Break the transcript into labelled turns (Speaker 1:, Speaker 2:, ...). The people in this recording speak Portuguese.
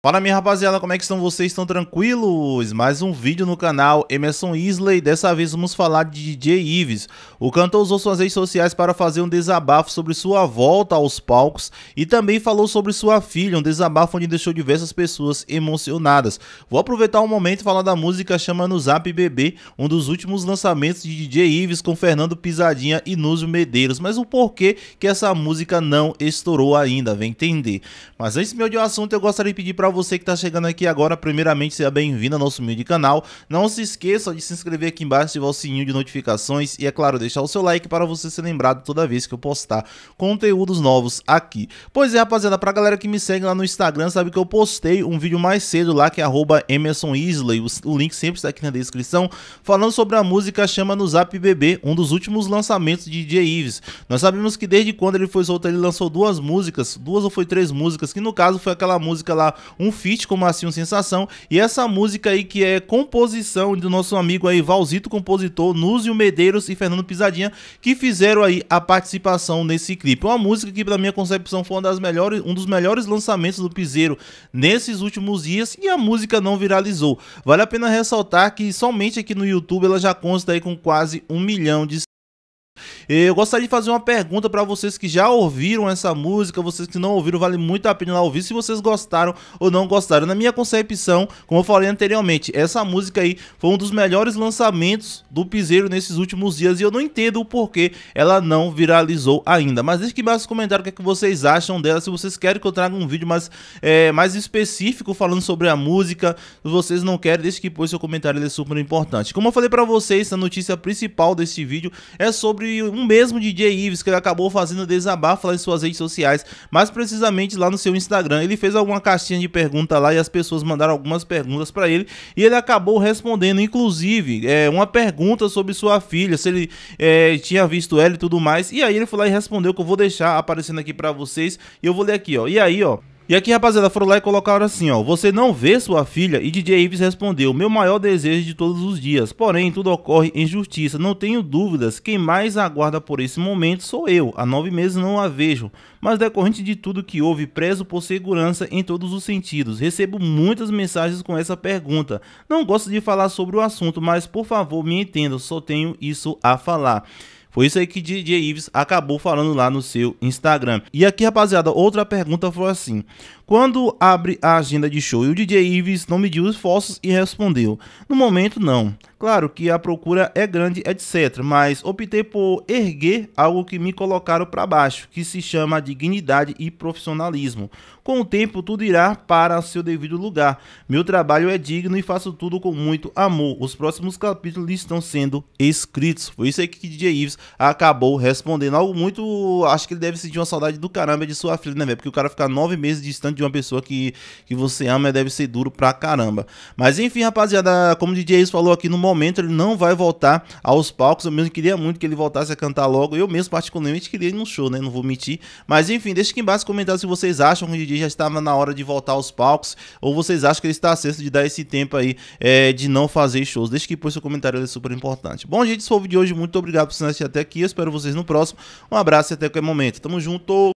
Speaker 1: Fala minha rapaziada, como é que estão vocês? Estão tranquilos? Mais um vídeo no canal Emerson Isley, dessa vez vamos falar de DJ Ives. O cantor usou suas redes sociais para fazer um desabafo sobre sua volta aos palcos e também falou sobre sua filha, um desabafo onde deixou diversas pessoas emocionadas. Vou aproveitar um momento e falar da música Chama no Zap Bebê, um dos últimos lançamentos de DJ Ives com Fernando Pisadinha e Núzio Medeiros, mas o porquê que essa música não estourou ainda, vem entender. Mas antes meu de um assunto, eu gostaria de pedir para para você que está chegando aqui agora, primeiramente seja bem-vindo ao nosso meio de canal. Não se esqueça de se inscrever aqui embaixo, ativar o sininho de notificações e, é claro, deixar o seu like para você ser lembrado toda vez que eu postar conteúdos novos aqui. Pois é, rapaziada, para a galera que me segue lá no Instagram, sabe que eu postei um vídeo mais cedo lá, que é arroba Emerson Isley, o link sempre está aqui na descrição, falando sobre a música Chama no Zap Bebê, um dos últimos lançamentos de DJ Ives. Nós sabemos que desde quando ele foi solto, ele lançou duas músicas, duas ou foi três músicas, que no caso foi aquela música lá, um feat com Massinho Sensação e essa música aí que é composição do nosso amigo aí Valzito compositor, Núzio Medeiros e Fernando Pisadinha que fizeram aí a participação nesse clipe. Uma música que para minha concepção foi uma das melhores, um dos melhores lançamentos do Piseiro nesses últimos dias e a música não viralizou. Vale a pena ressaltar que somente aqui no YouTube ela já consta aí com quase um milhão de eu gostaria de fazer uma pergunta para vocês que já ouviram essa música, vocês que não ouviram, vale muito a pena lá ouvir se vocês gostaram ou não gostaram. Na minha concepção, como eu falei anteriormente, essa música aí foi um dos melhores lançamentos do Piseiro nesses últimos dias e eu não entendo o porquê ela não viralizou ainda. Mas deixe aqui embaixo nos comentários o que, é que vocês acham dela, se vocês querem que eu traga um vídeo mais, é, mais específico falando sobre a música, se vocês não querem, deixe aqui pôs seu comentário, ele é super importante. Como eu falei para vocês, a notícia principal desse vídeo é sobre sobre um mesmo DJ Ives que ele acabou fazendo desabafo lá em suas redes sociais, mais precisamente lá no seu Instagram. Ele fez alguma caixinha de pergunta lá e as pessoas mandaram algumas perguntas para ele e ele acabou respondendo, inclusive, é, uma pergunta sobre sua filha, se ele é, tinha visto ela e tudo mais. E aí ele foi lá e respondeu que eu vou deixar aparecendo aqui para vocês e eu vou ler aqui, ó. E aí, ó. E aqui, rapaziada, foram lá e colocaram assim, ó. Você não vê sua filha? E DJ Ives respondeu, meu maior desejo de todos os dias. Porém, tudo ocorre em justiça. Não tenho dúvidas. Quem mais aguarda por esse momento sou eu. Há nove meses não a vejo. Mas decorrente de tudo que houve, preso por segurança em todos os sentidos. Recebo muitas mensagens com essa pergunta. Não gosto de falar sobre o assunto, mas por favor me entenda. Só tenho isso a falar. Foi isso aí que DJ Ives acabou falando lá no seu Instagram. E aqui, rapaziada, outra pergunta foi assim: Quando abre a agenda de show? E o DJ Ives não mediu esforços e respondeu: No momento, não. Claro que a procura é grande, etc. Mas optei por erguer algo que me colocaram para baixo, que se chama dignidade e profissionalismo. Com o tempo, tudo irá para seu devido lugar. Meu trabalho é digno e faço tudo com muito amor. Os próximos capítulos estão sendo escritos. Foi isso aí que DJ Ives acabou respondendo. Algo muito. Acho que ele deve sentir uma saudade do caramba de sua filha, né, velho? Porque o cara ficar nove meses distante de uma pessoa que, que você ama deve ser duro pra caramba. Mas enfim, rapaziada, como o DJ Ives falou aqui no momento ele não vai voltar aos palcos. Eu mesmo queria muito que ele voltasse a cantar logo. Eu mesmo, particularmente, queria ir no show, né? Não vou mentir. Mas enfim, deixa aqui embaixo comentar se vocês acham que o Didi já estava na hora de voltar aos palcos ou vocês acham que ele está certo de dar esse tempo aí é, de não fazer shows. Deixa aqui por seu comentário, ele é super importante. Bom, gente, esse foi o vídeo de hoje. Muito obrigado por assistir até aqui. Eu espero vocês no próximo. Um abraço e até qualquer momento. Tamo junto.